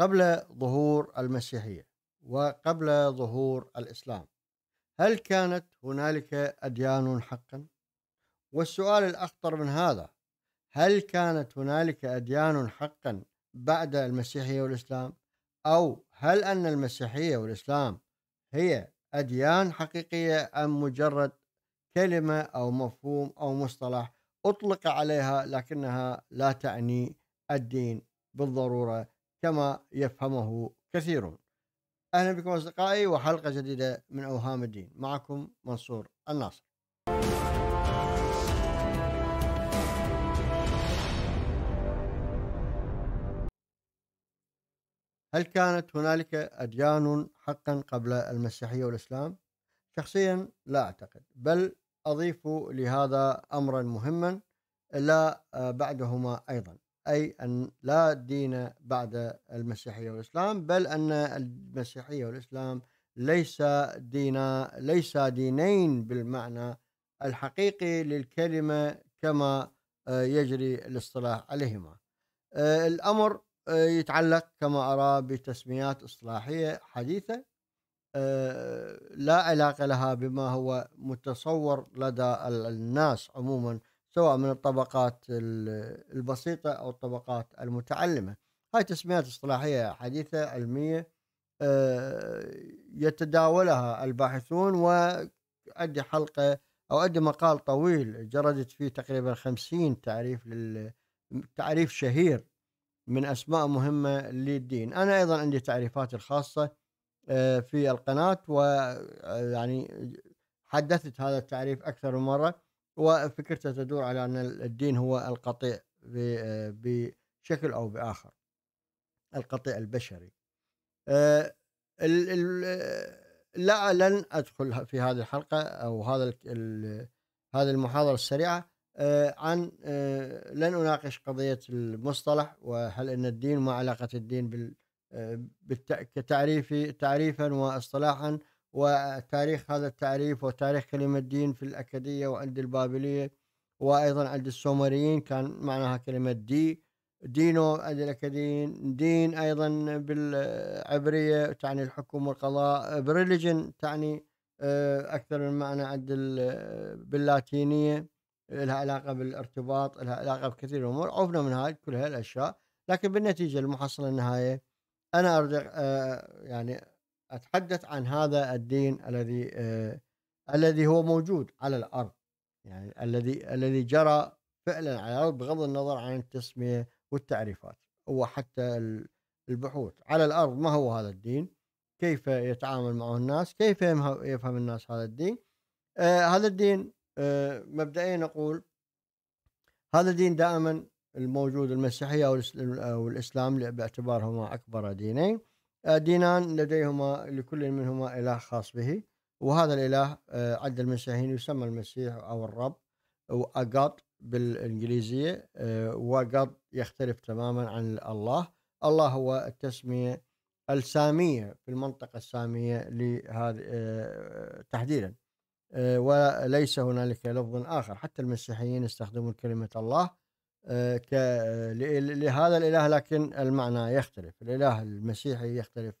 قبل ظهور المسيحيه وقبل ظهور الاسلام هل كانت هنالك اديان حقا والسؤال الاخطر من هذا هل كانت هنالك اديان حقا بعد المسيحيه والاسلام او هل ان المسيحيه والاسلام هي اديان حقيقيه ام مجرد كلمه او مفهوم او مصطلح اطلق عليها لكنها لا تعني الدين بالضروره كما يفهمه كثيرون أهلا بكم أصدقائي وحلقة جديدة من أوهام الدين معكم منصور الناصر هل كانت هنالك أديان حقا قبل المسيحية والإسلام؟ شخصيا لا أعتقد بل أضيف لهذا أمرا مهما لا بعدهما أيضا أي أن لا دين بعد المسيحية والإسلام بل أن المسيحية والإسلام ليس دينا ليس دينين بالمعنى الحقيقي للكلمة كما آه، يجري الاصطلاح عليهما آه، الأمر آه، يتعلق كما أرى بتسميات اصطلاحية حديثة لا علاقة لها بما هو متصور لدى الناس عموما سواء من الطبقات البسيطة أو الطبقات المتعلمة هاي تسميات اصطلاحية حديثة علمية آه، يتداولها الباحثون وأدي حلقة أو أدي مقال طويل جردت فيه تقريبا خمسين تعريف لل تعريف شهير من أسماء مهمة للدين أنا أيضا عندي تعريفاتي الخاصة آه، في القناة ويعني آه، حدثت هذا التعريف أكثر من مرة وفكرته تدور على أن الدين هو القطيع آه، بشكل أو بآخر القطيع البشري آه، آه، لا لن أدخل في هذه الحلقة أو هذا هذه المحاضرة السريعة عن لن أناقش قضية المصطلح وهل أن الدين وما علاقة الدين بال تعريفا واصطلاحا وتاريخ هذا التعريف وتاريخ كلمة دين في الأكدية وعند البابلية وأيضا عند السومريين كان معناها كلمة دي دينو عند الأكاديين دين أيضا بالعبرية تعني الحكم والقضاء بريليجن تعني آه، أكثر من معنى عند آه، باللاتينية لها علاقة بالارتباط لها علاقة بكثير من الأمور عرفنا من هاي كل هالأشياء لكن بالنتيجة المحصلة النهاية أنا أرجع آه، يعني اتحدث عن هذا الدين الذي آه، الذي هو موجود على الارض يعني الذي الذي جرى فعلا على الارض بغض النظر عن التسميه والتعريفات وحتى البحوث على الارض ما هو هذا الدين كيف يتعامل معه الناس كيف يفهم الناس هذا الدين آه هذا الدين آه مبدئيا نقول هذا الدين دائما الموجود المسيحيه والاسلام باعتبارهما اكبر دينين دينان لديهما لكل منهما إله خاص به وهذا الإله آه، عند المسيحيين يسمى المسيح أو الرب وأقاط بالإنجليزية آه، وأقاط يختلف تماما عن الله الله هو التسمية السامية في المنطقة السامية لهذه آه، تحديدا وليس هنالك لفظ آخر حتى المسيحيين يستخدمون كلمة الله آه، آه، لهذا الاله لكن المعنى يختلف الاله المسيحي يختلف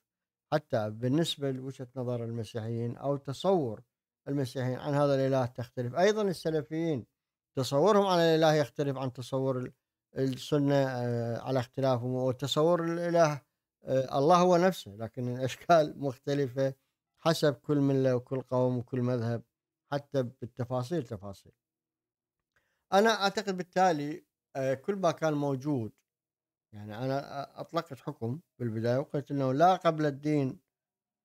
حتى بالنسبه لوجهه نظر المسيحيين او تصور المسيحيين عن هذا الاله تختلف ايضا السلفيين تصورهم عن الاله يختلف عن تصور السنه آه، على اختلافهم وتصور الاله الله هو نفسه لكن الاشكال مختلفه حسب كل مله وكل قوم وكل مذهب حتى بالتفاصيل تفاصيل انا اعتقد بالتالي آه، كل ما كان موجود يعني أنا أطلقت حكم بالبداية وقلت أنه لا قبل الدين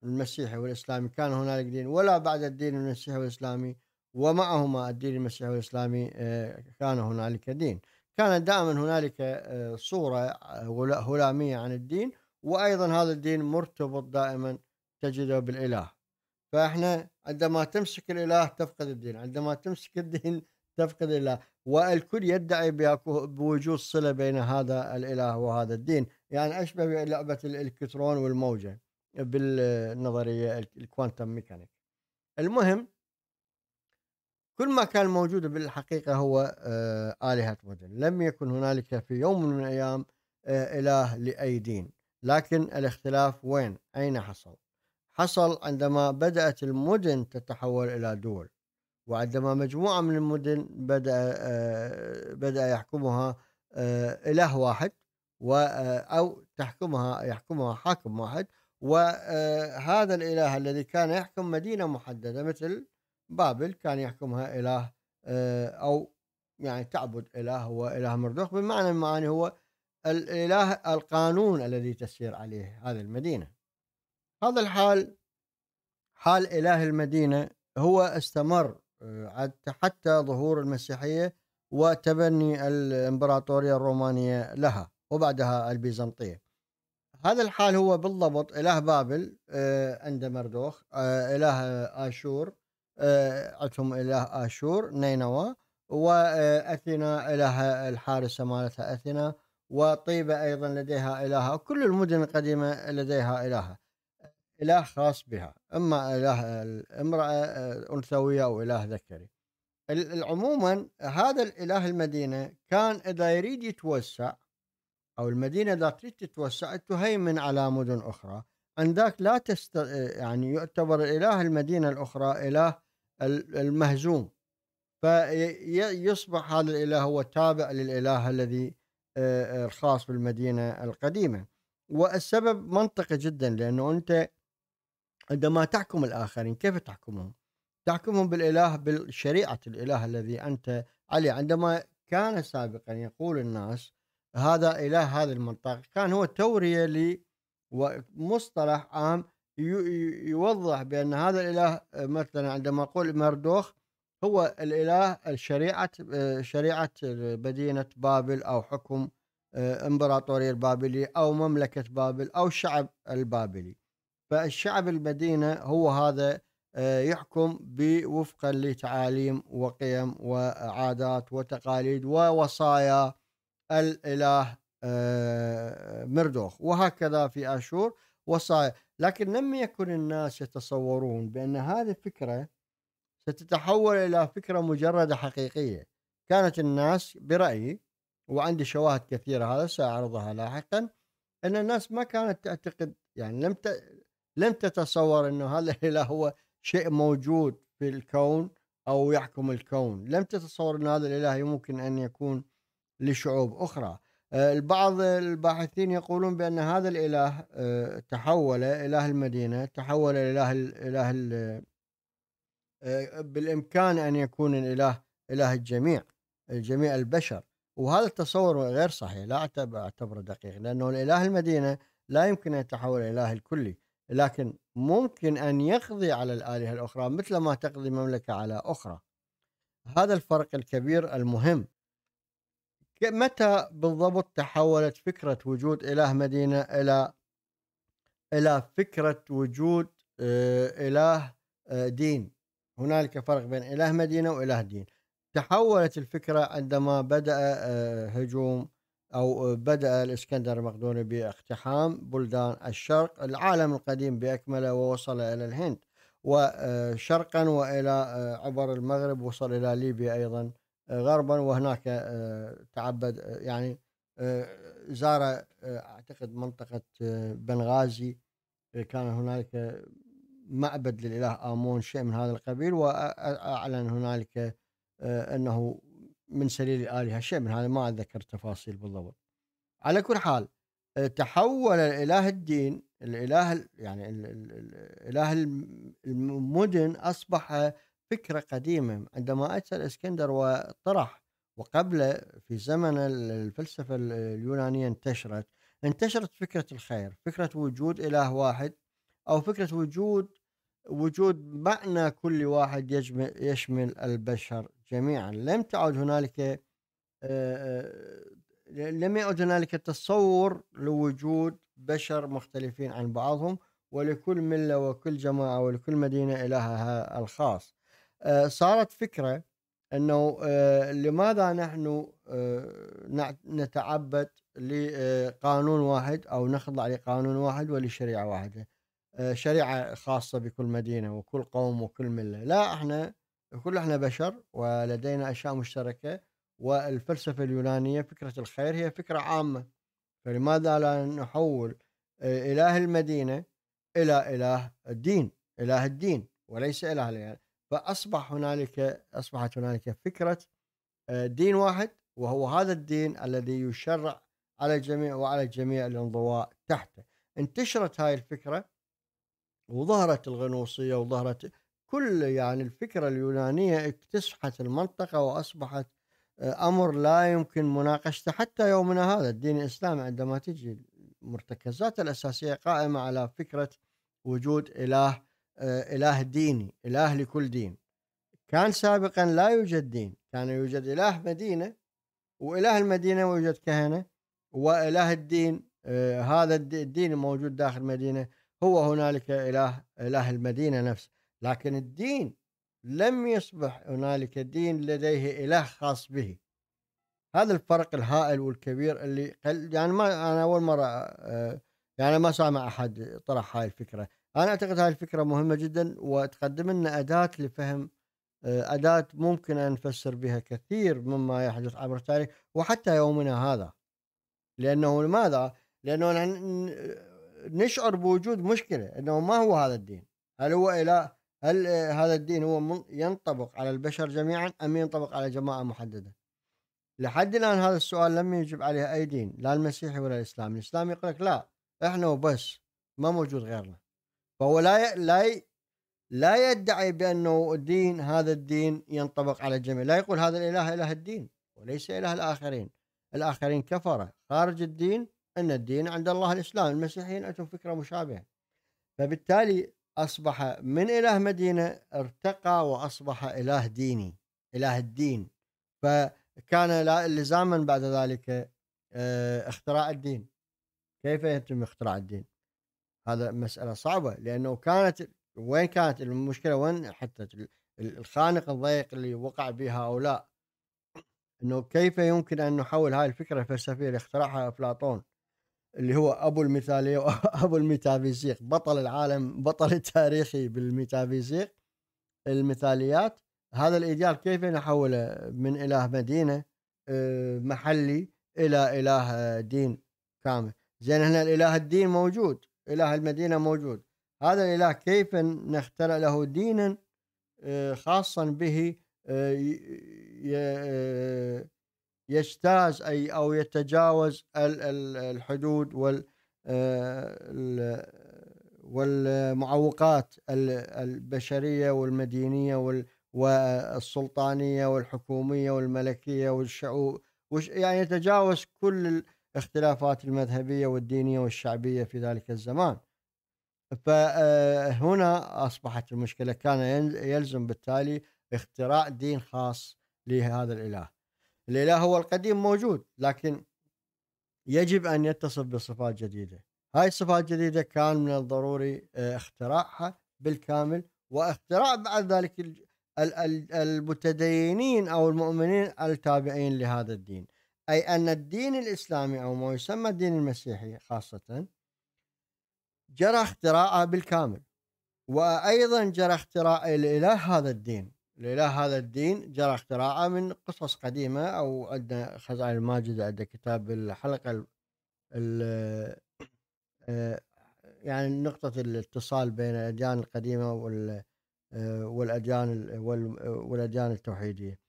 المسيحي والإسلامي كان هنالك دين ولا بعد الدين المسيحي والإسلامي ومعهما الدين المسيحي والإسلامي آه، كان هنالك دين كان دائما هنالك آه، صورة هلامية عن الدين وأيضا هذا الدين مرتبط دائما تجده بالإله فإحنا عندما تمسك الإله تفقد الدين عندما تمسك الدين تفقد الإله والكل يدعي بوجود صله بين هذا الاله وهذا الدين، يعني اشبه بلعبه الالكترون والموجه بالنظريه الكوانتم ميكانيك. المهم كل ما كان موجود بالحقيقه هو آه، الهه مدن، لم يكن هنالك في يوم من الايام آه، اله لاي دين، لكن الاختلاف وين؟ اين حصل؟ حصل عندما بدات المدن تتحول الى دول. وعندما مجموعة من المدن بدأ آه، بدأ يحكمها آه، إله واحد آه، أو تحكمها يحكمها حاكم واحد وهذا الإله الذي كان يحكم مدينة محددة مثل بابل كان يحكمها إله أو يعني تعبد إله هو إله مردوخ بمعنى المعاني هو الإله القانون الذي تسير عليه هذه المدينة هذا الحال حال إله المدينة هو استمر حتى ظهور المسيحية وتبني الإمبراطورية الرومانية لها وبعدها البيزنطية هذا الحال هو بالضبط إله بابل آه، عند مردوخ آه، إله آشور آه، عندهم إله آشور نينوى وأثينا إله الحارسة مالتها أثينا وطيبة أيضا لديها إلهة كل المدن القديمة لديها إلهها إله خاص بها إما إله امرأة آه، أنثوية أو إله ذكري عموما هذا الإله المدينة كان إذا يريد يتوسع أو المدينة إذا تريد تتوسع تهيمن على مدن أخرى عندك لا تست آه، يعني يعتبر إله المدينة الأخرى إله المهزوم فيصبح هذا الإله هو تابع للإله الذي آه، الخاص بالمدينة القديمة والسبب منطقي جدا لأنه أنت عندما تحكم الآخرين كيف تحكمهم تحكمهم بالإله بالشريعة الإله الذي أنت عليه عندما كان سابقا يقول الناس هذا إله هذا المنطقة كان هو تورية لي ومصطلح عام يوضح بأن هذا الإله مثلا عندما أقول مردوخ هو الإله الشريعة شريعة مدينة بابل أو حكم آه، إمبراطورية البابلية أو مملكة بابل أو الشعب البابلي فالشعب المدينة هو هذا آه، يحكم بوفقا لتعاليم وقيم وعادات وتقاليد ووصايا الإله آه، مردوخ وهكذا في أشور وصايا لكن لم يكن الناس يتصورون بأن هذه الفكرة ستتحول إلى فكرة مجردة حقيقية كانت الناس برأيي وعندي شواهد كثيرة هذا سأعرضها لاحقا أن الناس ما كانت تعتقد يعني لم لم تتصور انه هذا الاله هو شيء موجود في الكون او يحكم الكون لم تتصور ان هذا الاله يمكن ان يكون لشعوب اخرى آه، البعض الباحثين يقولون بان هذا الاله آه، تحول اله المدينه تحول اله اله آه، بالامكان ان يكون الاله اله الجميع جميع البشر وهذا التصور غير صحيح لا اعتبره دقيق لانه الاله المدينه لا يمكن ان يتحول الى اله الكلي لكن ممكن أن يقضي على الآلهة الأخرى مثل ما تقضي مملكة على أخرى هذا الفرق الكبير المهم متى بالضبط تحولت فكرة وجود إله مدينة إلى إلى فكرة وجود آه، إله آه، دين هنالك فرق بين إله مدينة وإله دين تحولت الفكرة عندما بدأ آه، هجوم أو بدأ الإسكندر المقدوني باقتحام بلدان الشرق العالم القديم بأكمله ووصل إلى الهند وشرقا وإلى آه، عبر المغرب وصل إلى ليبيا أيضا آه، غربا وهناك آه، تعبد يعني زار أعتقد منطقة بنغازي كان هنالك معبد للإله آمون شيء من هذا القبيل وأعلن هنالك أنه من سليل الآلهة شيء من هذا ما أتذكر تفاصيل بالضبط على كل حال آه، تحول الإله الدين الإله يعني الإله المدن أصبح فكرة قديمة عندما أتى الإسكندر وطرح وقبل في زمن الفلسفة اليونانية انتشرت انتشرت فكرة الخير فكرة وجود إله واحد أو فكرة وجود وجود معنى كل واحد يشمل البشر جميعا لم تعد هنالك آه، آه، لم يعد هنالك تصور لوجود بشر مختلفين عن بعضهم ولكل ملة وكل جماعة ولكل مدينة إلهها الخاص آه، صارت فكرة أنه لماذا نحن نتعبد لقانون واحد أو نخضع لقانون واحد ولشريعة واحدة شريعة خاصة بكل مدينة وكل قوم وكل ملة لا احنا كل احنا بشر ولدينا اشياء مشتركه والفلسفه اليونانيه فكره الخير هي فكره عامه فلماذا لا نحول اله المدينه الى اله الدين اله الدين وليس اله الدين. فاصبح هنالك اصبحت هنالك فكره آه، دين واحد وهو هذا الدين الذي يشرع على الجميع وعلى الجميع الانضواء تحته انتشرت هاي الفكره وظهرت الغنوصيه وظهرت كل يعني الفكرة اليونانية اكتسحت المنطقة وأصبحت آه، أمر لا يمكن مناقشته حتى يومنا هذا الدين الإسلامي عندما تجي المرتكزات الأساسية قائمة على فكرة وجود إله آه، إله ديني إله لكل دين كان سابقا لا يوجد دين كان يوجد إله مدينة وإله المدينة ويوجد كهنة وإله الدين آه، هذا الدين الموجود داخل المدينة هو هنالك إله إله المدينة نفسه لكن الدين لم يصبح هنالك دين لديه اله خاص به هذا الفرق الهائل والكبير اللي يعني ما انا اول مره آه، يعني ما سامع احد طرح هاي الفكره انا اعتقد هاي الفكره مهمه جدا وتقدم لنا اداه لفهم آه، اداه ممكن ان نفسر بها كثير مما يحدث عبر التاريخ وحتى يومنا هذا لانه لماذا؟ لانه نشعر بوجود مشكله انه ما هو هذا الدين؟ هل هو اله هل آه، هذا الدين هو ينطبق على البشر جميعا أم ينطبق على جماعة محددة لحد الآن هذا السؤال لم يجب عليه أي دين لا المسيحي ولا الإسلامي الإسلام يقول لك لا إحنا وبس ما موجود غيرنا فهو لا لا لا يدعي بأنه الدين هذا الدين ينطبق على الجميع لا يقول هذا الإله إله الدين وليس إله الآخرين الآخرين كفرة خارج الدين أن الدين عند الله الإسلام المسيحيين عندهم فكرة مشابهة فبالتالي أصبح من إله مدينة ارتقى وأصبح إله ديني إله الدين فكان لزاما بعد ذلك آه، اختراع الدين كيف يتم اختراع الدين هذا مسألة صعبة لأنه كانت وين كانت المشكلة وين حتى الخانق الضيق اللي وقع بها هؤلاء أنه كيف يمكن أن نحول هاي الفكرة الفلسفية اللي اخترعها أفلاطون اللي هو ابو المثاليه وابو الميتافيزيق بطل العالم بطل التاريخي بالميتافيزيق المثاليات هذا الايديال كيف نحوله من اله مدينه آه، محلي الى اله آه، دين كامل زين هنا الاله الدين موجود اله المدينه موجود هذا الاله كيف نخترع له دينا آه، خاصا به يجتاز أي أو يتجاوز الحدود وال آه، والمعوقات البشرية والمدينية والسلطانية والحكومية والملكية والشعوب يعني يتجاوز كل الاختلافات المذهبية والدينية والشعبية في ذلك الزمان فهنا آه، أصبحت المشكلة كان يلزم بالتالي اختراع دين خاص لهذا الإله الاله هو القديم موجود لكن يجب ان يتصف بصفات جديده هاي الصفات الجديده كان من الضروري آه، اختراعها بالكامل واختراع بعد ذلك المتدينين او المؤمنين التابعين لهذا الدين اي ان الدين الاسلامي او ما يسمى الدين المسيحي خاصه جرى اختراعه بالكامل وايضا جرى اختراع الاله هذا الدين لإله هذا الدين جرى اختراعه من قصص قديمة أو عندنا خزائن الماجد عند كتاب الحلقة ال ال آه، يعني نقطة الاتصال بين الأديان القديمة وال والأديان آه، والأديان التوحيدية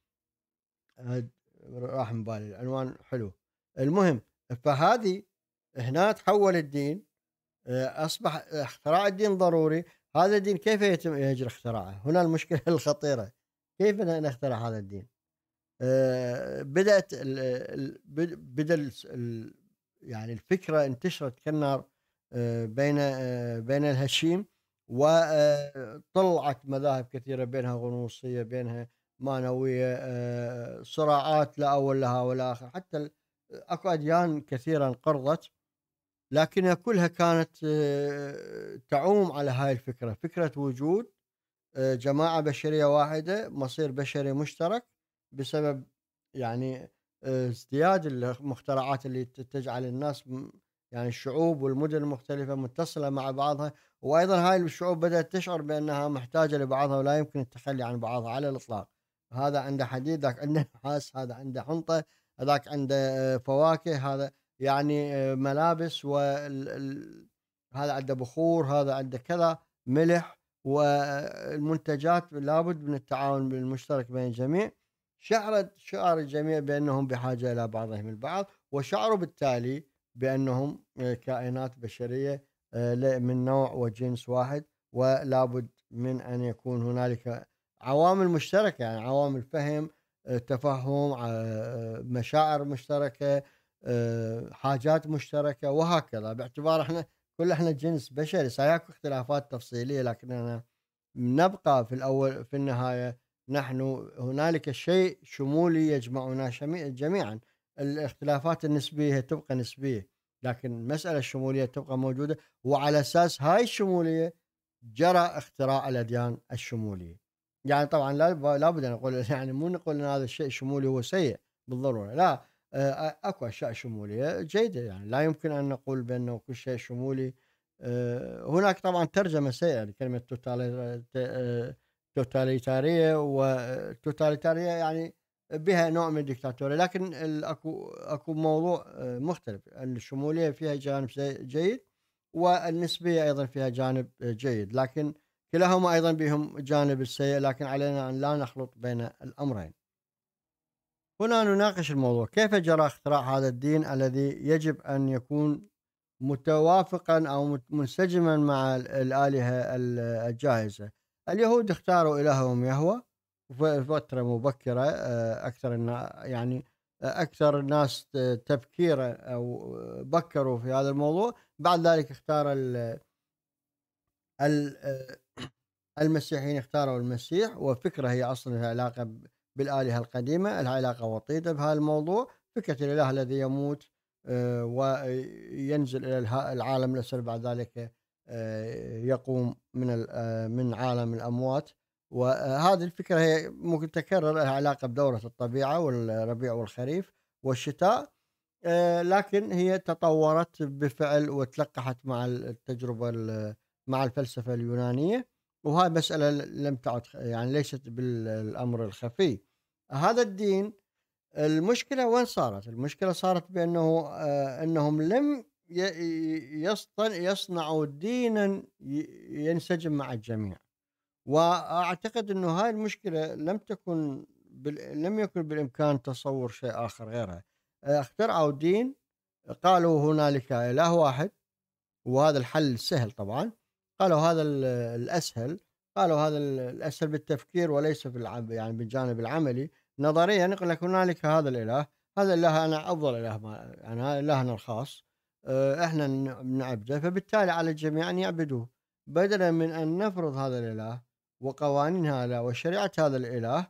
راح من بالي العنوان حلو المهم فهذه هنا تحول الدين آه، أصبح اختراع الدين ضروري هذا الدين كيف يتم يجري اختراعه هنا المشكلة الخطيرة كيف نخترع هذا الدين آه، بدأت بدل بدأ يعني الفكرة انتشرت كالنار آه، بين آه، بين الهشيم وطلعت مذاهب كثيرة بينها غنوصية بينها معنوية صراعات لا أول لها ولا آخر حتى أكو أديان كثيرة انقرضت لكنها كلها كانت آه، تعوم على هاي الفكرة فكرة وجود آه، جماعة بشرية واحدة مصير بشري مشترك بسبب يعني آه، ازدياد المخترعات اللي تجعل الناس يعني الشعوب والمدن المختلفة متصلة مع بعضها وأيضا هاي الشعوب بدأت تشعر بأنها محتاجة لبعضها ولا يمكن التخلي عن بعضها على الإطلاق هذا عنده حديد ذاك عنده نحاس هذا عنده حنطة ذاك عنده فواكه هذا يعني آه، ملابس وال... هذا عنده بخور هذا عنده كذا ملح والمنتجات لابد من التعاون المشترك بين الجميع شعر شعار الجميع بأنهم بحاجة إلى بعضهم البعض وشعروا بالتالي بأنهم آه، كائنات بشرية آه، من نوع وجنس واحد ولابد من أن يكون هنالك عوامل مشتركة يعني عوامل فهم تفهم مشاعر مشتركة آه، حاجات مشتركه وهكذا باعتبار احنا كل احنا جنس بشري سياكو اختلافات تفصيليه لكننا نبقى في الاول في النهايه نحن هنالك شيء شمولي يجمعنا جميعا الاختلافات النسبيه تبقى نسبيه لكن المساله الشموليه تبقى موجوده وعلى اساس هاي الشموليه جرى اختراع الاديان الشموليه يعني طبعا لا لابد ان نقول يعني مو نقول ان هذا الشيء الشمولي هو سيء بالضروره لا آه، اكو اشياء شموليه جيده يعني لا يمكن ان نقول بانه كل شيء شمولي آه، هناك طبعا ترجمه سيئه لكلمه آه، توتاليتاريه وتوتاليتاريه يعني بها نوع من الدكتاتوريه لكن اكو اكو موضوع مختلف الشموليه فيها جانب جيد والنسبيه ايضا فيها جانب جيد لكن كلاهما ايضا بهم جانب السيء لكن علينا ان لا نخلط بين الامرين. هنا نناقش الموضوع كيف جرى اختراع هذا الدين الذي يجب أن يكون متوافقا أو منسجما مع الآلهة الجاهزة اليهود اختاروا إلههم يهوى في فترة مبكرة آه، أكثر يعني آه، أكثر الناس تفكيرا أو آه، بكروا في هذا الموضوع بعد ذلك اختار ال المسيحيين اختاروا المسيح وفكرة هي أصلا علاقة بالآلهة القديمة العلاقة وطيدة بهذا الموضوع فكرة الإله الذي يموت آه، وينزل آه، إلى العالم الأسفل بعد ذلك آه، يقوم من من عالم الأموات وهذه الفكرة هي ممكن تكرر لها علاقة بدورة الطبيعة والربيع والخريف والشتاء لكن هي تطورت بفعل وتلقحت مع التجربة مع الفلسفة اليونانية وهاي مسألة لم تعد يعني ليست بالأمر الخفي هذا الدين المشكلة وين صارت المشكلة صارت بأنه آه، أنهم لم يصنعوا دينا ينسجم مع الجميع واعتقد انه هاي المشكله لم تكن بال... لم يكن بالامكان تصور شيء اخر غيرها اخترعوا دين قالوا هنالك اله واحد وهذا الحل سهل طبعا قالوا هذا الاسهل قالوا هذا الاسهل بالتفكير وليس في العب يعني بالجانب العملي نظريا يقول لك هنالك هذا الاله هذا الاله انا افضل اله ما يعني الهنا الخاص آه، احنا نعبده فبالتالي على الجميع ان يعبدوه بدلا من ان نفرض هذا الاله وقوانين هذا وشريعه هذا الاله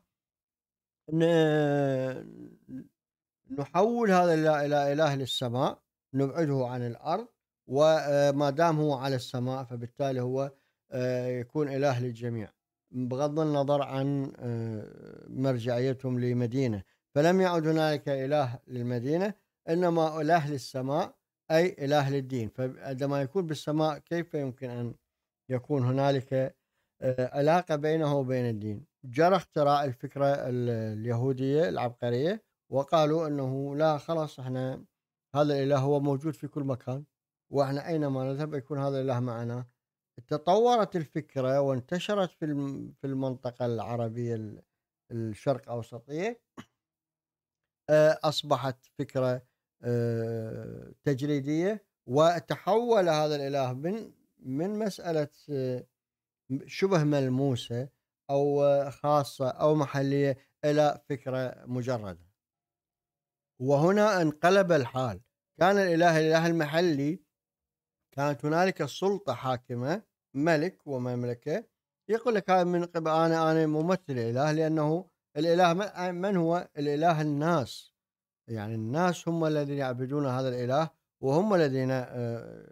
نحول هذا الاله الى اله للسماء نبعده عن الارض وما دام هو على السماء فبالتالي هو آه، يكون إله للجميع بغض النظر عن آه، مرجعيتهم لمدينة فلم يعد هنالك إله للمدينة إنما إله للسماء أي إله للدين فعندما يكون بالسماء كيف يمكن أن يكون هنالك آه، علاقة بينه وبين الدين جرى اختراع الفكرة اليهودية العبقرية وقالوا أنه لا خلاص احنا هذا الإله هو موجود في كل مكان واحنا اينما نذهب يكون هذا الاله معنا تطورت الفكره وانتشرت في في المنطقه العربيه الشرق اوسطيه آه، اصبحت فكره آه، تجريديه وتحول هذا الاله من من مساله شبه ملموسه او خاصه او محليه الى فكره مجرده وهنا انقلب الحال كان الاله الاله المحلي كانت هنالك سلطه حاكمه ملك ومملكه يقول لك هاي من قبل انا انا ممثل اله لانه الاله من هو؟ الاله الناس يعني الناس هم الذين يعبدون هذا الاله وهم الذين آه،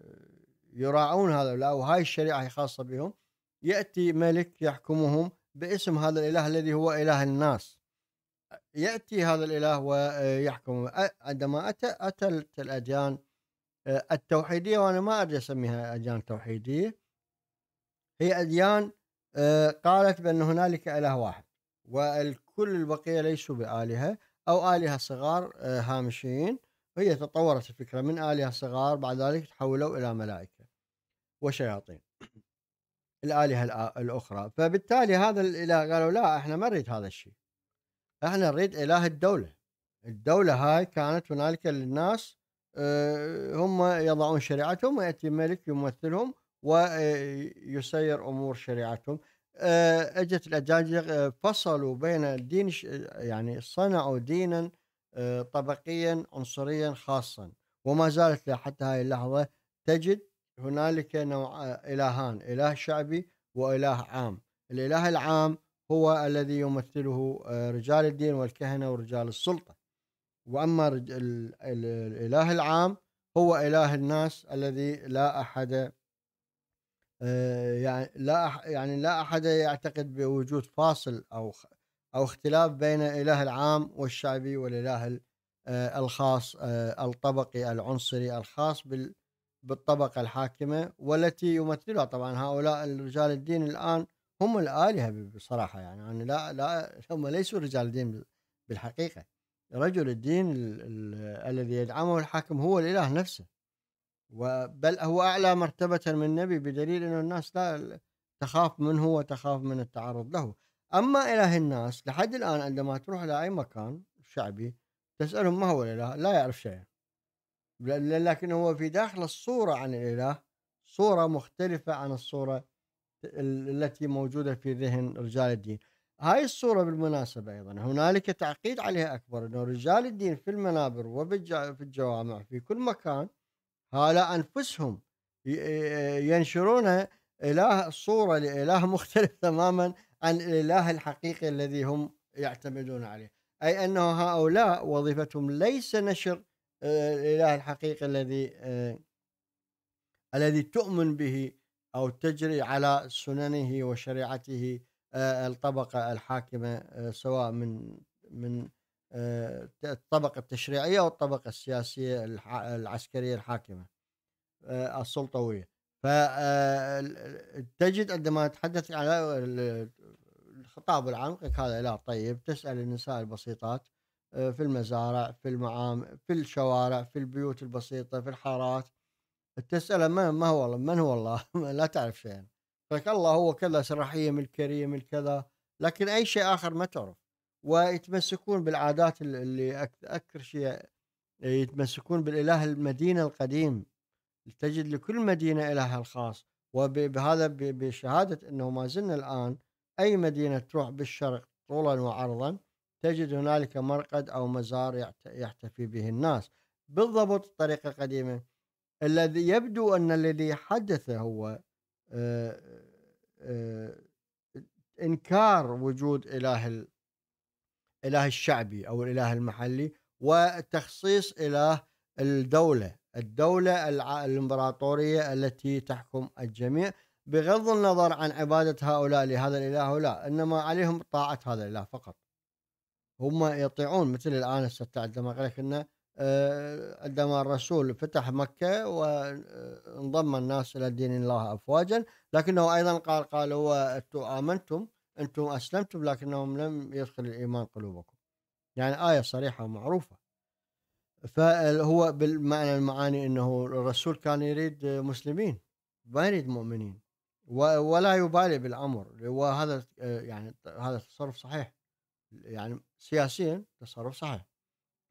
يراعون هؤلاء وهاي الشريعه خاصه بهم ياتي ملك يحكمهم باسم هذا الاله الذي هو اله الناس ياتي هذا الاله ويحكم عندما اتى اتت الاديان التوحيديه وانا ما ادري اسميها اديان توحيديه هي اديان قالت بان هنالك اله واحد والكل البقيه ليسوا بالهه او الهه صغار هامشيين وهي تطورت الفكره من الهه صغار بعد ذلك تحولوا الى ملائكه وشياطين الالهه الاخرى فبالتالي هذا الاله قالوا لا احنا ما نريد هذا الشيء احنا نريد اله الدوله الدوله هاي كانت هنالك للناس آه، هم يضعون شريعتهم ويأتي ملك يمثلهم ويسير آه، أمور شريعتهم آه، اجت الاجاجيق فصلوا بين الدين يعني صنعوا دينا طبقيا عنصريا خاصا وما زالت حتى هذه اللحظه تجد هنالك نوع الهان اله شعبي واله عام الاله العام هو الذي يمثله رجال الدين والكهنه ورجال السلطه واما الاله العام هو اله الناس الذي لا احد آه، يعني لا يعني لا احد يعتقد بوجود فاصل او او اختلاف بين الاله العام والشعبي والاله آه، الخاص آه، الطبقي العنصري الخاص بال بالطبقة الحاكمة والتي يمثلها طبعا هؤلاء رجال الدين الآن هم الآلهة بصراحة يعني أنا لا لا هم ليسوا رجال دين بالحقيقة رجل الدين الذي يدعمه الحاكم هو الإله نفسه بل هو أعلى مرتبة من النبي بدليل أن الناس لا تخاف منه وتخاف من التعرض له أما إله الناس لحد الآن عندما تروح إلى أي مكان شعبي تسألهم ما هو الإله لا يعرف شيئا لكن هو في داخل الصورة عن الإله صورة مختلفة عن الصورة التي موجودة في ذهن رجال الدين هاي الصورة بالمناسبة أيضا هنالك تعقيد عليها أكبر أنه رجال الدين في المنابر وفي الجوامع في كل مكان هؤلاء أنفسهم ينشرون إله صورة لإله مختلف تماما عن الإله الحقيقي الذي هم يعتمدون عليه أي أنه هؤلاء وظيفتهم ليس نشر الإله الحقيقي الذي الذي تؤمن به أو تجري على سننه وشريعته آه، الطبقه الحاكمه آه، سواء من من آه، الطبقه التشريعيه او الطبقه السياسيه العسكريه الحاكمه السلطويه فتجد عندما تحدث على الخطاب العام هذا لا طيب تسال النساء البسيطات في المزارع في المعام في الشوارع في البيوت البسيطه في الحارات تسأل ما, هو الله من هو الله لا تعرف شيئا لك الله هو كذا سراحيه من الكريم من كذا لكن اي شيء اخر ما تعرف ويتمسكون بالعادات اللي اكثر شيء يتمسكون بالاله المدينه القديم تجد لكل مدينه الهها الخاص وبهذا بشهاده انه ما زلنا الان اي مدينه تروح بالشرق طولا وعرضا تجد هنالك مرقد او مزار يحتفي به الناس بالضبط الطريقه القديمه الذي يبدو ان الذي حدث هو انكار وجود اله اله الشعبي او الاله المحلي وتخصيص اله الدوله الدوله الامبراطوريه التي تحكم الجميع بغض النظر عن عباده هؤلاء لهذا الاله او لا انما عليهم طاعه هذا الاله فقط هم يطيعون مثل الان هسه عندما قال لك انه آه، عندما الرسول فتح مكة وانضم الناس إلى دين الله أفواجا لكنه أيضا قال قال هو أنتم آمنتم أنتم أسلمتم لكنهم لم يدخل الإيمان قلوبكم يعني آية صريحة ومعروفة فهو بالمعنى المعاني أنه الرسول كان يريد مسلمين ما يريد مؤمنين ولا يبالي بالأمر وهذا آه، يعني هذا تصرف صحيح يعني سياسيا تصرف صحيح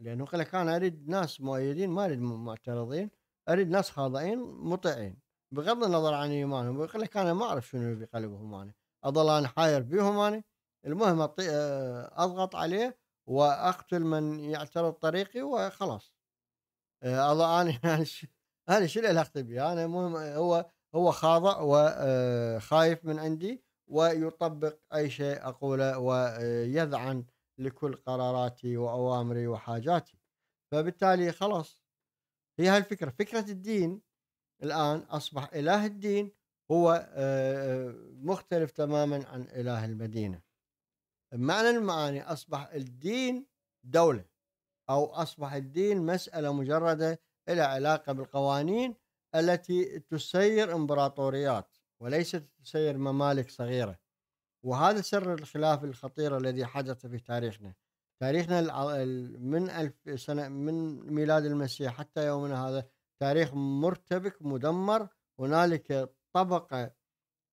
لانه قال لك انا اريد ناس مؤيدين ما اريد معترضين اريد ناس خاضعين مطيعين بغض النظر عن ايمانهم يقول لك انا ما اعرف شنو في قلبهم انا اظل انا حاير بهم انا المهم آه، اضغط عليه واقتل من يعترض طريقي وخلاص اظل آه، انا يعني انا شو علاقتي بيه انا المهم آه، هو هو خاضع وخايف من عندي ويطبق اي شيء اقوله ويذعن لكل قراراتي واوامري وحاجاتي فبالتالي خلاص هي هالفكره فكره الدين الان اصبح اله الدين هو آه، آه، مختلف تماما عن اله المدينه معنى المعاني اصبح الدين دوله او اصبح الدين مساله مجرده الى علاقه بالقوانين التي تسير امبراطوريات وليست تسير ممالك صغيره وهذا سر الخلاف الخطير الذي حدث في تاريخنا تاريخنا من ألف سنة من ميلاد المسيح حتى يومنا هذا تاريخ مرتبك مدمر هنالك طبقة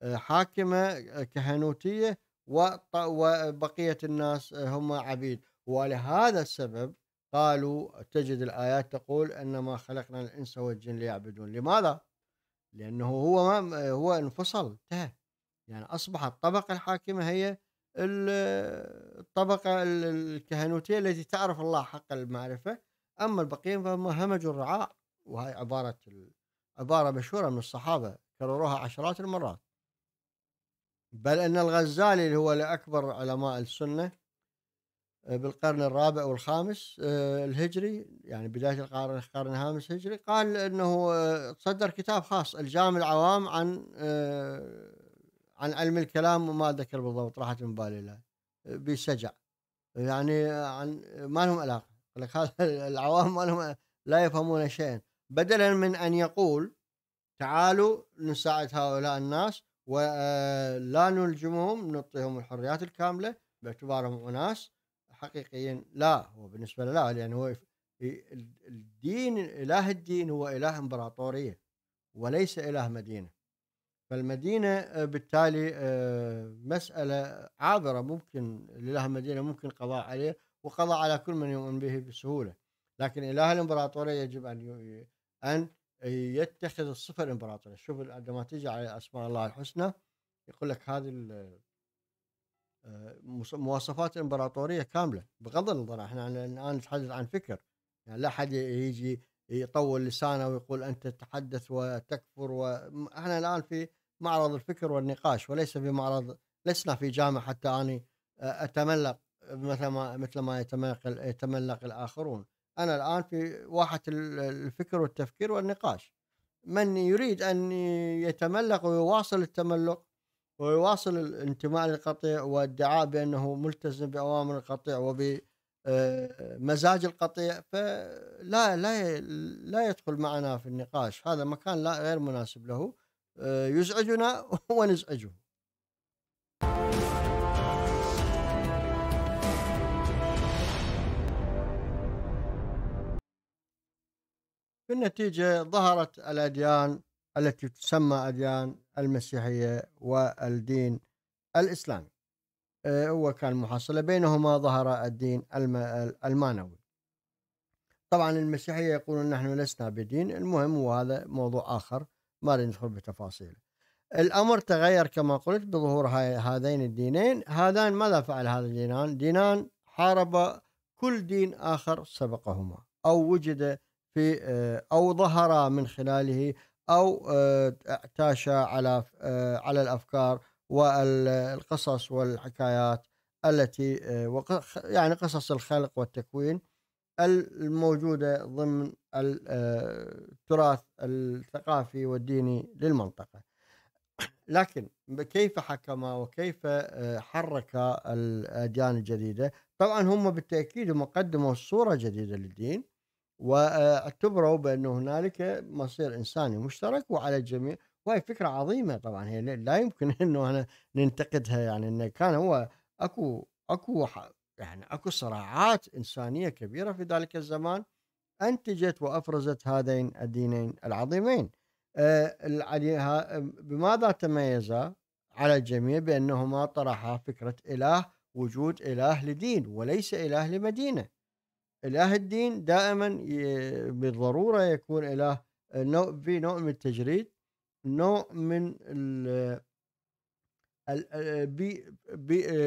آه، حاكمة آه، كهنوتية وبقية الناس آه، هم عبيد ولهذا السبب قالوا تجد الآيات تقول إنما خلقنا الإنس والجن ليعبدون لماذا؟ لأنه هو ما هو انفصل انتهى يعني أصبحت الطبقة الحاكمة هي الطبقة الكهنوتية التي تعرف الله حق المعرفة أما البقية فهم همج الرعاع وهي عبارة عبارة مشهورة من الصحابة كرروها عشرات المرات بل أن الغزالي اللي هو لأكبر علماء السنة آه، بالقرن الرابع والخامس آه، الهجري يعني بداية القرن الخامس الهجري قال أنه آه، صدر كتاب خاص الجامع العوام عن عن علم الكلام وما ذكر بالضبط راحت من بالي لا بشجع يعني عن ما لهم علاقه لك هذا العوام ما لهم لا يفهمون شيئا بدلا من ان يقول تعالوا نساعد هؤلاء الناس ولا آه، نلجمهم نعطيهم الحريات الكامله باعتبارهم اناس حقيقيين لا هو بالنسبه له لا لان هو الدين اله الدين هو اله امبراطوريه وليس اله مدينه فالمدينة آه، بالتالي آه، مسألة عابرة ممكن لله مدينة ممكن قضاء عليه وقضاء على كل من يؤمن به بسهولة لكن إله الإمبراطورية يجب أن أن يتخذ الصفة الإمبراطورية شوف عندما تيجي على أسماء الله الحسنى يقول لك هذه آه، مواصفات الإمبراطورية كاملة بغض النظر احنا الآن نتحدث عن فكر يعني لا أحد يجي يطول لسانه ويقول أنت تتحدث وتكفر وإحنا الآن في معرض الفكر والنقاش وليس في معرض لسنا في جامعة حتى أني آه، أتملق مثل ما مثل ما يتملق يتملق الآخرون أنا الآن في واحة الفكر والتفكير والنقاش من يريد أن يتملق ويواصل التملق ويواصل الانتماء للقطيع والدعاء بأنه ملتزم بأوامر القطيع وب آه، مزاج القطيع فلا لا لا يدخل معنا في النقاش هذا مكان لا غير مناسب له آه، يزعجنا ونزعجه بالنتيجة ظهرت الأديان التي تسمى أديان المسيحية والدين الإسلامي هو آه، كان محصلة بينهما ظهر الدين المانوي طبعا المسيحية يقولون نحن لسنا بدين المهم وهذا موضوع آخر ما ندخل بتفاصيل الأمر تغير كما قلت بظهور هذين الدينين هذان ماذا فعل هذا الدينان دينان حارب كل دين آخر سبقهما أو وجد في آه، أو ظهر من خلاله أو آه، اعتاش على آه، على الأفكار والقصص والحكايات التي يعني قصص الخلق والتكوين الموجودة ضمن التراث آه، الثقافي والديني للمنطقة لكن كيف حكم وكيف آه، حرك الأديان الجديدة طبعا هم بالتأكيد هم قدموا صورة جديدة للدين واعتبروا بأن هنالك مصير إنساني مشترك وعلى الجميع وهي فكرة عظيمة طبعا هي لا يمكن أنه أنا ننتقدها يعني أنه كان هو أكو أكو يعني اكو صراعات انسانيه كبيره في ذلك الزمان انتجت وافرزت هذين الدينين العظيمين آه، بماذا تميزا على الجميع بانهما طرحا فكره اله وجود اله لدين وليس اله لمدينه اله الدين دائما بالضروره يكون اله آه، نوع في نوع من التجريد نوع من ال آه،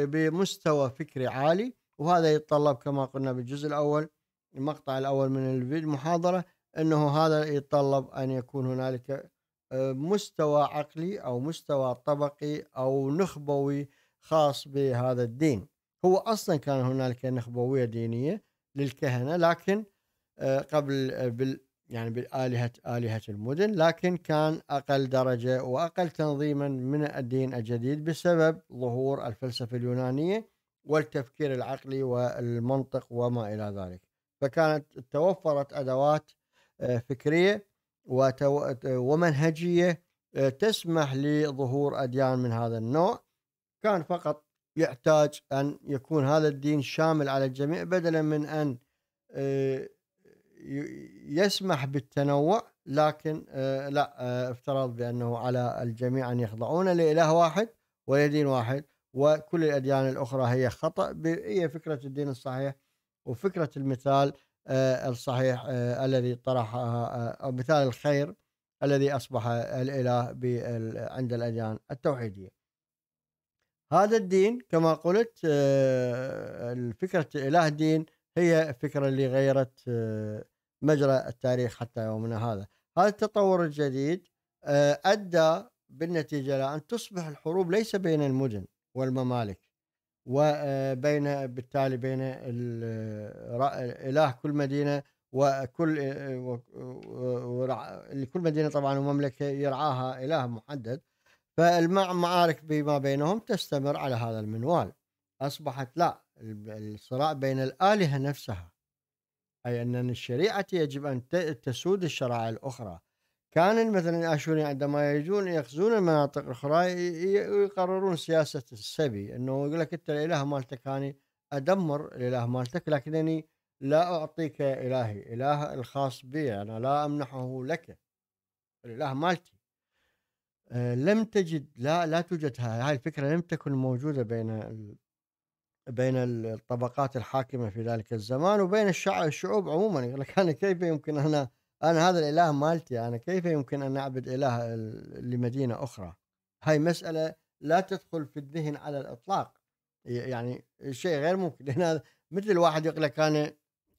بمستوى فكري عالي وهذا يتطلب كما قلنا بالجزء الأول المقطع الأول من الفيديو المحاضره أنه هذا يتطلب أن يكون هنالك آه، مستوى عقلي أو مستوى طبقي أو نخبوي خاص بهذا الدين هو أصلا كان هنالك نخبوية دينية للكهنة لكن آه، قبل آه، بال يعني بالآلهة آلهة المدن لكن كان أقل درجة وأقل تنظيما من الدين الجديد بسبب ظهور الفلسفة اليونانية والتفكير العقلي والمنطق وما إلى ذلك فكانت توفرت أدوات آه، فكرية ومنهجية آه، تسمح لظهور أديان من هذا النوع كان فقط يحتاج أن يكون هذا الدين شامل على الجميع بدلا من أن آه، يسمح بالتنوع لكن لا افترض بأنه على الجميع أن يخضعون لإله واحد ولدين واحد وكل الأديان الأخرى هي خطأ هي فكرة الدين الصحيح وفكرة المثال آه، الصحيح آه، الذي طرحها آه، أو مثال الخير الذي أصبح الإله عند الأديان التوحيدية هذا الدين كما قلت فكرة إله دين هي فكرة اللي غيرت مجرى التاريخ حتى يومنا هذا هذا التطور الجديد أدى بالنتيجة لأن تصبح الحروب ليس بين المدن والممالك وبين آه، بالتالي بين آه، اله كل مدينه وكل آه، لكل مدينه طبعا ومملكه يرعاها اله محدد فالمعارك فيما بينهم تستمر على هذا المنوال اصبحت لا الصراع بين الالهه نفسها اي ان الشريعه يجب ان تسود الشرائع الاخرى كان مثلا الاشوريين عندما يجون يخزون المناطق الاخرى يقررون سياسه السبي انه يقول لك انت الاله مالتك انا ادمر الاله مالتك لكنني لا اعطيك الهي اله الخاص بي انا لا امنحه لك الاله مالتي أه لم تجد لا لا توجد هاي الفكره لم تكن موجوده بين بين الطبقات الحاكمه في ذلك الزمان وبين الشعوب عموما يقول لك انا كيف يمكن انا انا هذا الاله مالتي انا كيف يمكن ان اعبد اله لمدينه اخرى هاي مساله لا تدخل في الذهن على الاطلاق يعني شيء غير ممكن لان مثل الواحد يقول لك انا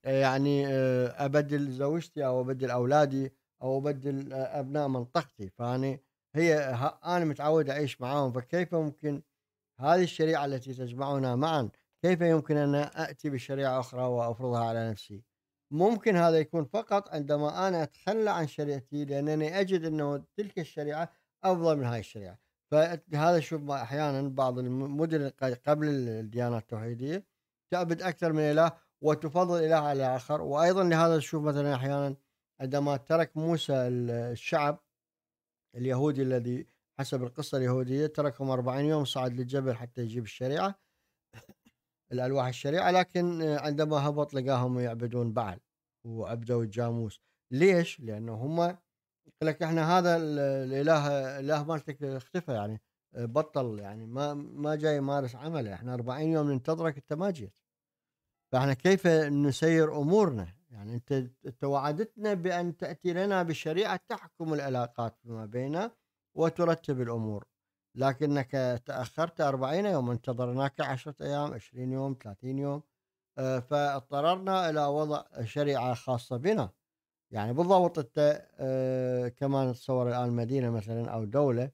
يعني آه، ابدل زوجتي او ابدل اولادي او ابدل آه، ابناء منطقتي فاني هي انا متعود اعيش معاهم فكيف ممكن هذه الشريعه التي تجمعنا معا كيف يمكن ان اتي بشريعه اخرى وافرضها على نفسي؟ ممكن هذا يكون فقط عندما أنا أتخلى عن شريعتي لأنني أجد أنه تلك الشريعة أفضل من هاي الشريعة فهذا شوف أحيانا بعض المدن قبل الديانات التوحيدية تعبد أكثر من إله وتفضل إله على آخر وأيضا لهذا تشوف مثلا أحيانا عندما ترك موسى الشعب اليهودي الذي حسب القصة اليهودية تركهم 40 يوم صعد للجبل حتى يجيب الشريعة الألواح الشريعة لكن عندما هبط لقاهم يعبدون بعل وعبدوا الجاموس ليش؟ لأنه هم يقول لك احنا هذا الإله الإله مالتك اختفى يعني بطل يعني ما ما جاي يمارس عمله احنا 40 يوم ننتظرك انت ما جيت فاحنا كيف نسير امورنا يعني انت توعدتنا وعدتنا بان تاتي لنا بشريعه تحكم العلاقات فيما بيننا وترتب الامور لكنك تأخرت أربعين يوم انتظرناك عشرة أيام عشرين يوم ثلاثين يوم آه، فاضطررنا إلى وضع شريعة خاصة بنا يعني بالضبط أنت آه، كما نتصور الآن مدينة مثلا أو دولة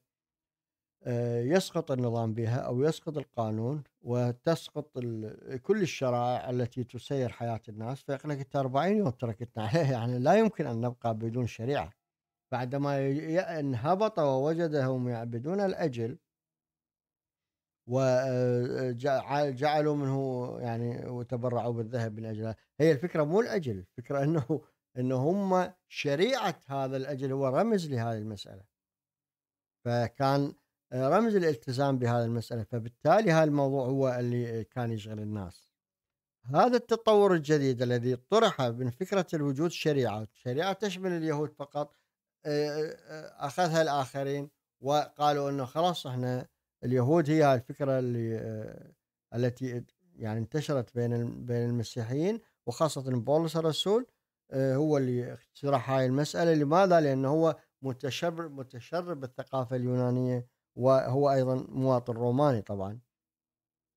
آه، يسقط النظام بها أو يسقط القانون وتسقط كل الشرائع التي تسير حياة الناس فيقول لك أنت 40 يوم تركتنا عليها يعني لا يمكن أن نبقى بدون شريعة بعدما انهبط ووجدهم يعبدون الأجل وجعلوا آه، منه يعني وتبرعوا بالذهب من أجله هي الفكرة مو الأجل الفكرة أنه أنه هم شريعة هذا الأجل هو رمز لهذه المسألة فكان آه، رمز الالتزام بهذه المسألة فبالتالي هذا الموضوع هو اللي كان يشغل الناس هذا التطور الجديد الذي طرح من فكرة الوجود شريعة شريعة تشمل اليهود فقط آه، آه، اخذها الاخرين وقالوا انه خلاص احنا اليهود هي الفكره اللي آه، التي يعني انتشرت بين بين المسيحيين وخاصه بولس الرسول هو اللي اقترح هاي المساله لماذا؟ لانه هو متشرب متشرب بالثقافه اليونانيه وهو ايضا مواطن روماني طبعا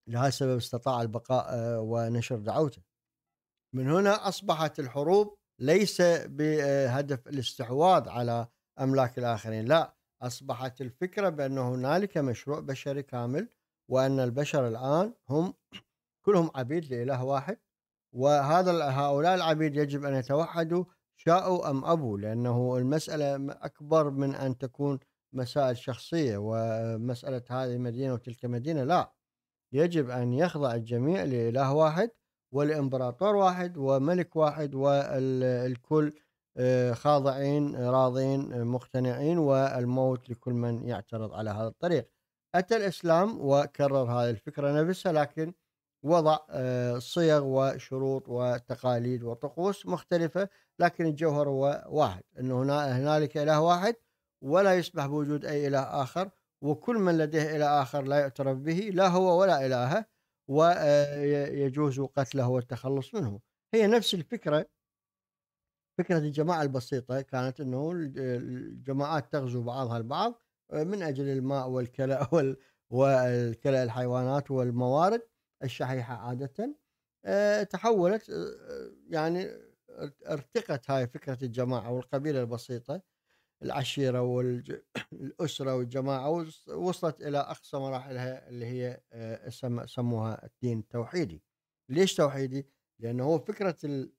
لهذا السبب استطاع البقاء ونشر دعوته من هنا اصبحت الحروب ليس بهدف الاستحواذ على املاك الاخرين لا اصبحت الفكره بان هنالك مشروع بشري كامل وان البشر الان هم كلهم عبيد لاله واحد وهذا هؤلاء العبيد يجب ان يتوحدوا شاءوا ام ابوا لانه المساله اكبر من ان تكون مسائل شخصيه ومساله هذه مدينه وتلك مدينه لا يجب ان يخضع الجميع لاله واحد والامبراطور واحد وملك واحد والكل آه، خاضعين راضين مقتنعين والموت لكل من يعترض على هذا الطريق أتى الإسلام وكرر هذه الفكرة نفسها لكن وضع آه، صيغ وشروط وتقاليد وطقوس مختلفة لكن الجوهر هو واحد أن هنا هنالك إله واحد ولا يسمح بوجود أي إله آخر وكل من لديه إله آخر لا يعترف به لا هو ولا إلهه ويجوز قتله والتخلص منه هي نفس الفكره فكره الجماعه البسيطه كانت انه الجماعات تغزو بعضها البعض آه، من اجل الماء والكلاء والكلى والكلاء الحيوانات والموارد الشحيحه عاده آه، تحولت آه، يعني ارتقت هاي فكره الجماعه والقبيله البسيطه العشيرة والأسرة والجماعة وصلت إلى أقصى مراحلها اللي هي آه، سموها الدين التوحيدي ليش توحيدي؟ لأنه هو فكرة ال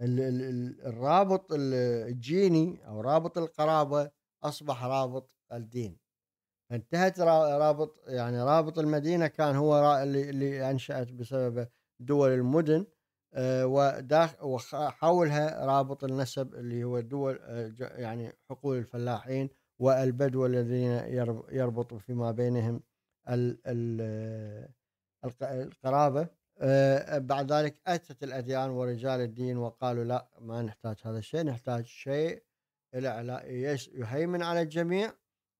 الرابط الجيني أو رابط القرابة أصبح رابط الدين انتهت رابط يعني رابط المدينة كان هو اللي أنشأت بسبب دول المدن آه، وحولها رابط النسب اللي هو دول آه، يعني حقول الفلاحين والبدو الذين يربط فيما بينهم القرابة آه، بعد ذلك أتت الأديان ورجال الدين وقالوا لا ما نحتاج هذا الشيء نحتاج شيء يهيمن على الجميع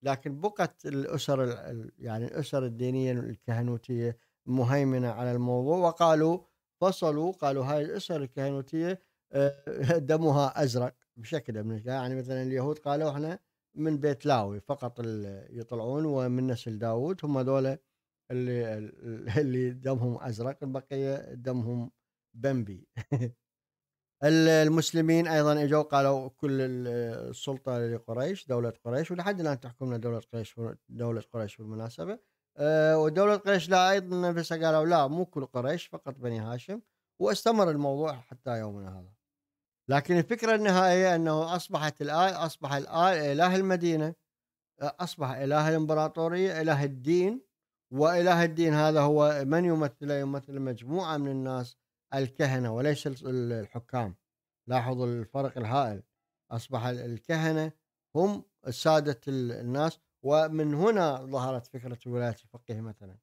لكن بقت الأسر يعني الأسر الدينية الكهنوتية مهيمنة على الموضوع وقالوا فصلوا قالوا هاي الاسر الكهنوتيه آه، دمها ازرق بشكل من يعني مثلا اليهود قالوا احنا من بيت لاوي فقط اللي يطلعون ومن نسل داوود هم دول اللي اللي دمهم ازرق البقيه دمهم بمبي المسلمين ايضا اجوا قالوا كل السلطه لقريش دوله قريش ولحد الان تحكمنا دوله قريش دوله قريش بالمناسبه آه، ودولة قريش لا أيضا نفسها قالوا لا مو كل قريش فقط بني هاشم واستمر الموضوع حتى يومنا هذا لكن الفكرة النهائية أنه أصبحت الآية أصبح الآية إله المدينة آه، أصبح إله الإمبراطورية إله الدين وإله الدين هذا هو من يمثله يمثل مجموعة من الناس الكهنة وليس الحكام لاحظوا الفرق الهائل أصبح الكهنة هم سادة الناس ومن هنا ظهرت فكره ولايه الفقيه مثلا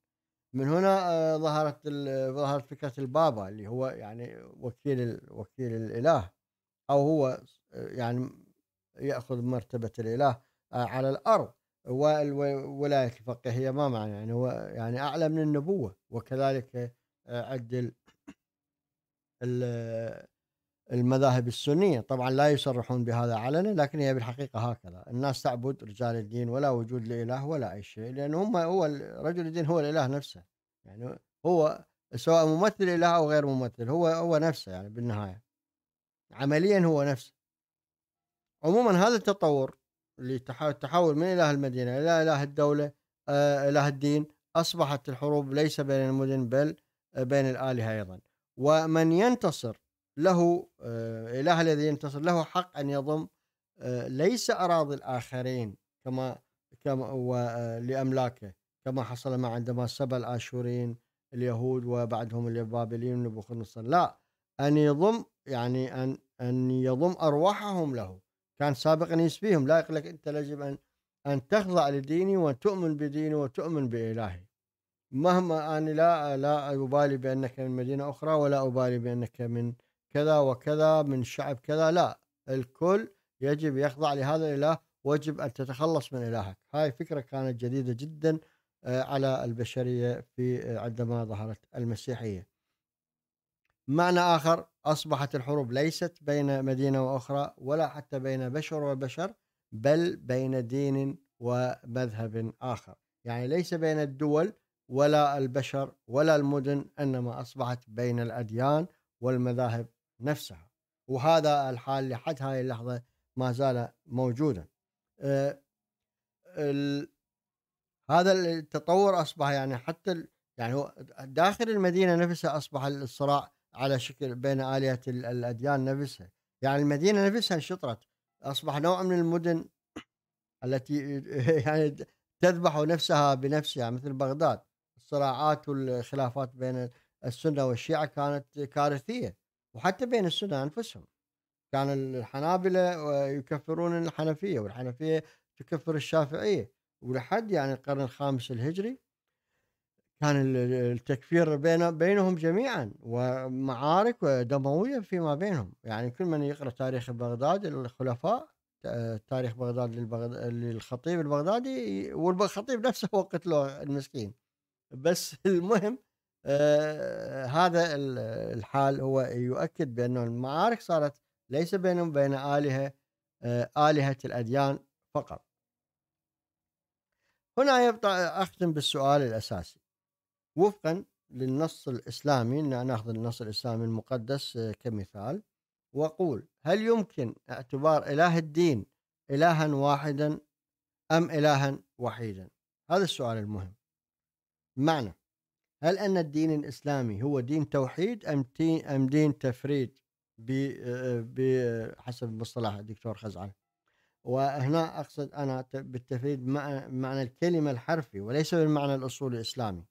من هنا آه، ظهرت ظهرت فكره البابا اللي هو يعني وكيل وكيل الاله او هو آه، يعني ياخذ مرتبه الاله آه، على الارض والولايه الفقهيه ما معنى يعني هو يعني اعلى من النبوه وكذلك عد المذاهب السنية طبعا لا يصرحون بهذا علنا لكن هي بالحقيقة هكذا الناس تعبد رجال الدين ولا وجود لإله ولا أي شيء لأن هم هو رجل الدين هو الإله نفسه يعني هو سواء ممثل إله أو غير ممثل هو هو نفسه يعني بالنهاية عمليا هو نفسه عموما هذا التطور اللي تحول من إله المدينة إلى إله الدولة آه، إله الدين أصبحت الحروب ليس بين المدن بل آه، بين الآلهة أيضا ومن ينتصر له آه، إله الذي ينتصر له حق أن يضم آه، ليس أراضي الآخرين كما كما آه، لأملاكه كما حصل مع عندما سبى الآشوريين اليهود وبعدهم البابليين نبوخذ نصر لا أن يضم يعني أن أن يضم أرواحهم له كان سابقا يسبيهم لا يقول لك أنت يجب أن أن تخضع لديني وتؤمن بديني وتؤمن بإلهي مهما أنا لا لا أبالي بأنك من مدينة أخرى ولا أبالي بأنك من كذا وكذا من شعب كذا لا الكل يجب يخضع لهذا الإله ويجب أن تتخلص من إلهك هاي فكرة كانت جديدة جدا آه، على البشرية في آه، عندما ظهرت المسيحية معنى آخر أصبحت الحروب ليست بين مدينة وأخرى ولا حتى بين بشر وبشر بل بين دين ومذهب آخر يعني ليس بين الدول ولا البشر ولا المدن إنما أصبحت بين الأديان والمذاهب نفسها وهذا الحال لحد هاي اللحظة ما زال موجودا آه، هذا التطور أصبح يعني حتى يعني داخل المدينة نفسها أصبح الصراع على شكل بين آلية الأديان نفسها يعني المدينة نفسها انشطرت أصبح نوع من المدن التي يعني تذبح نفسها بنفسها مثل بغداد الصراعات والخلافات بين السنة والشيعة كانت كارثية وحتى بين السنة أنفسهم كان الحنابلة آه، يكفرون الحنفية والحنفية تكفر الشافعية ولحد يعني القرن الخامس الهجري كان التكفير بين بينهم جميعا ومعارك دمويه فيما بينهم يعني كل من يقرا تاريخ بغداد الخلفاء تاريخ بغداد للبغد... للخطيب البغدادي والخطيب نفسه هو قتله المسكين بس المهم آه، هذا الحال هو يؤكد بأنه المعارك صارت ليس بينهم وبين آلهة آه، آلهة الأديان فقط هنا يبقى أختم بالسؤال الأساسي وفقا للنص الإسلامي نأخذ النص الإسلامي المقدس آه، كمثال وقول هل يمكن اعتبار إله الدين إلها واحدا أم إلها وحيدا هذا السؤال المهم معنى هل أن الدين الإسلامي هو دين توحيد أم دين, أم دين تفريد بحسب آه، مصطلح الدكتور خزعل وهنا أقصد أنا بالتفريد معنى الكلمة الحرفي وليس بالمعنى الاصولي الإسلامي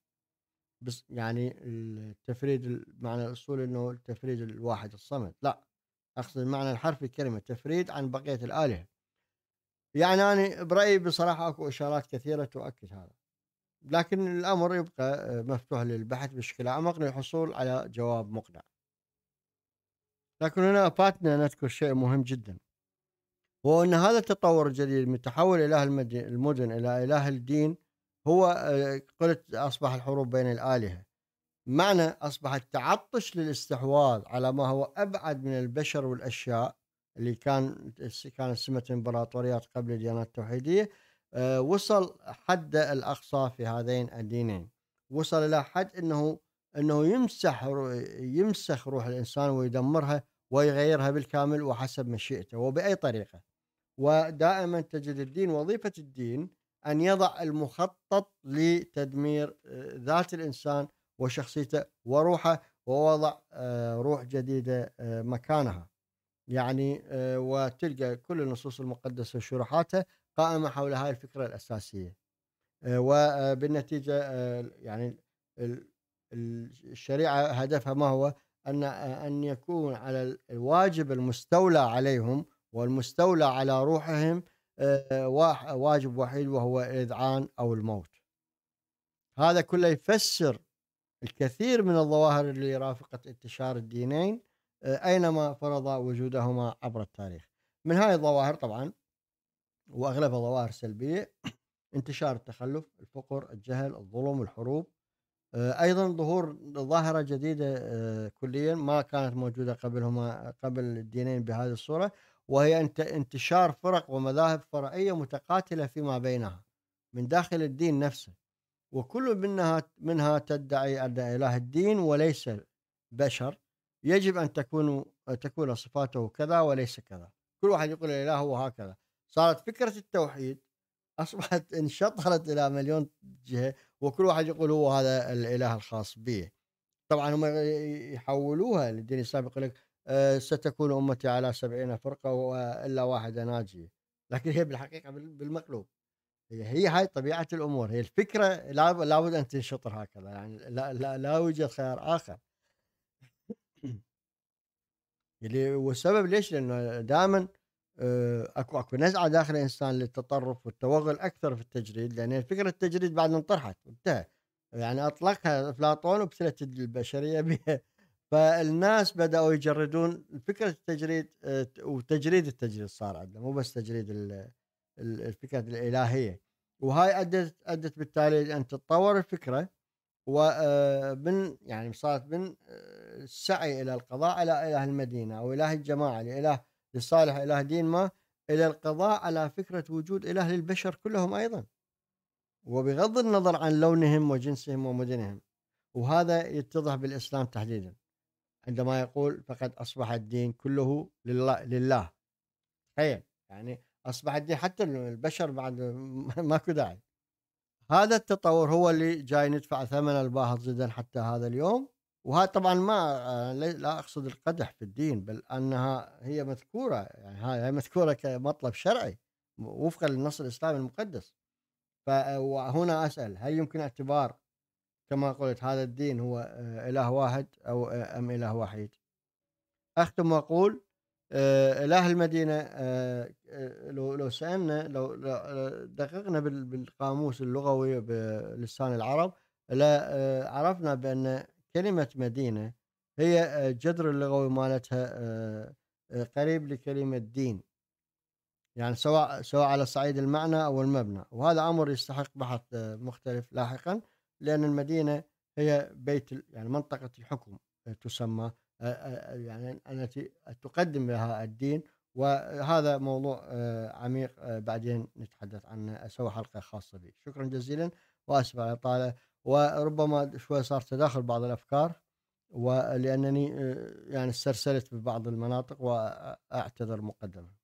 بس يعني التفريد المعنى الأصول أنه التفريد الواحد الصمد لا أقصد المعنى الحرفي كلمة تفريد عن بقية الآلهة يعني أنا برأيي بصراحة أكو إشارات كثيرة تؤكد هذا لكن الأمر يبقى آه، مفتوح للبحث بشكل أعمق للحصول على جواب مقنع لكن هنا فاتنا نذكر شيء مهم جدا وهو أن هذا التطور الجديد من تحول إله المدن إلى إله الدين هو آه، قلت أصبح الحروب بين الآلهة معنى أصبح التعطش للاستحواذ على ما هو أبعد من البشر والأشياء اللي كان كانت سمة الإمبراطوريات قبل الديانات التوحيدية آه، وصل حد الأقصى في هذين الدينين وصل إلى حد أنه أنه يمسح يمسخ روح الإنسان ويدمرها ويغيرها بالكامل وحسب مشيئته وبأي طريقة ودائما تجد الدين وظيفة الدين أن يضع المخطط لتدمير آه، ذات الإنسان وشخصيته وروحه ووضع آه، روح جديدة مكانها يعني وتلقى كل النصوص المقدسة وشروحاتها قائمه حول هذه الفكره الاساسيه آه، وبالنتيجه آه، آه، يعني الشريعه هدفها ما هو ان ان يكون على الواجب المستولى عليهم والمستولى على روحهم واجب وحيد وهو الاذعان او الموت. هذا كله يفسر الكثير من الظواهر اللي رافقت انتشار الدينين اينما فرض وجودهما عبر التاريخ. من هاي الظواهر طبعا واغلبها ظواهر سلبيه انتشار التخلف، الفقر، الجهل، الظلم، الحروب. آه، ايضا ظهور ظاهره جديده آه، كليا ما كانت موجوده قبلهما قبل الدينين بهذه الصوره وهي انتشار فرق ومذاهب فرعيه متقاتله فيما بينها من داخل الدين نفسه وكل منها منها تدعي ان اله الدين وليس بشر يجب ان تكون تكون صفاته كذا وليس كذا كل واحد يقول الاله هو هكذا صارت فكره التوحيد اصبحت انشطرت الى مليون جهه وكل واحد يقول هو هذا الاله الخاص به طبعا هم يحولوها للدين السابق يقول لك آه، ستكون امتي على سبعين فرقه والا واحده ناجيه لكن هي بالحقيقه بالمقلوب هي هي هاي طبيعه الامور هي الفكره لابد ان تنشطر هكذا يعني لا لا, لا يوجد خيار اخر اللي والسبب ليش؟ لانه دائما آه، اكو اكو نزعه داخل الانسان للتطرف والتوغل اكثر في التجريد لان فكره التجريد بعد انطرحت انتهى يعني اطلقها افلاطون وابسلت البشريه بها فالناس بداوا يجردون فكره التجريد آه، وتجريد التجريد صار عندنا مو بس تجريد الفكره الالهيه وهاي ادت ادت بالتالي ان تتطور الفكره ومن آه، يعني صارت من السعي الى القضاء على اله المدينه او اله الجماعه لاله لصالح إله دين ما إلى القضاء على فكرة وجود إله للبشر كلهم أيضا وبغض النظر عن لونهم وجنسهم ومدنهم وهذا يتضح بالإسلام تحديدا عندما يقول فقد أصبح الدين كله لله, لله. تخيل يعني أصبح الدين حتى البشر بعد ماكو داعي هذا التطور هو اللي جاي ندفع ثمن الباهظ جدا حتى هذا اليوم وهذا طبعا ما آه، لا اقصد القدح في الدين بل انها هي مذكوره يعني هي مذكوره كمطلب شرعي وفقا للنص الاسلامي المقدس فهنا آه، اسال هل يمكن اعتبار كما قلت هذا الدين هو آه، اله واحد او ام اله وحيد؟ اختم واقول اله المدينه لو لو سالنا لو دققنا بالقاموس اللغوي بلسان العرب لا عرفنا بان كلمة مدينة هي الجذر آه، اللغوي مالتها آه، آه، قريب لكلمة دين يعني سواء سواء على صعيد المعنى أو المبنى وهذا أمر يستحق بحث مختلف لاحقا لأن المدينة هي بيت يعني منطقة الحكم تسمى يعني التي تقدم لها الدين وهذا موضوع عميق بعدين نتحدث عنه أسوي حلقة خاصة به شكرا جزيلا وأسف على طاله وربما شوي صار تداخل بعض الافكار ولانني آه، يعني استرسلت ببعض المناطق واعتذر مقدما